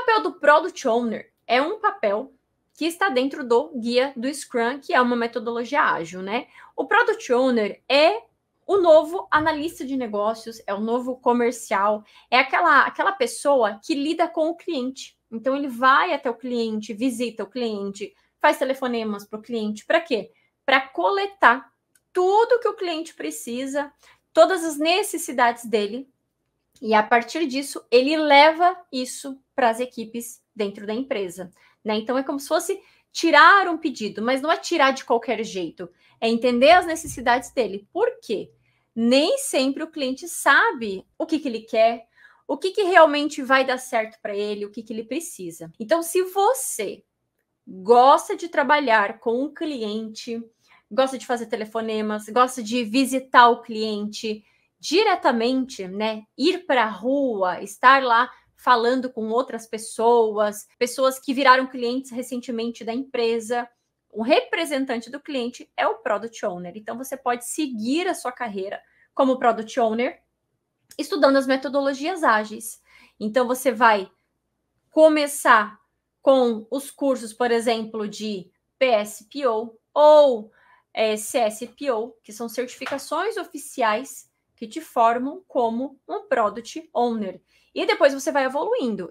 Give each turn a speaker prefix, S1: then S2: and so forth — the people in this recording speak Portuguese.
S1: papel do Product Owner é um papel que está dentro do guia do Scrum, que é uma metodologia ágil, né? O Product Owner é o novo analista de negócios, é o novo comercial, é aquela, aquela pessoa que lida com o cliente. Então, ele vai até o cliente, visita o cliente, faz telefonemas para o cliente. Para quê? Para coletar tudo que o cliente precisa, todas as necessidades dele, e a partir disso, ele leva isso para as equipes dentro da empresa. Né? Então, é como se fosse tirar um pedido, mas não é tirar de qualquer jeito, é entender as necessidades dele. Por quê? Nem sempre o cliente sabe o que, que ele quer, o que, que realmente vai dar certo para ele, o que, que ele precisa. Então, se você gosta de trabalhar com um cliente, gosta de fazer telefonemas, gosta de visitar o cliente, diretamente, né, ir para a rua, estar lá falando com outras pessoas, pessoas que viraram clientes recentemente da empresa. O representante do cliente é o product owner. Então você pode seguir a sua carreira como product owner estudando as metodologias ágeis. Então você vai começar com os cursos, por exemplo, de PSPO ou é, eh, CSPO, que são certificações oficiais que te formam como um product owner. E depois você vai evoluindo.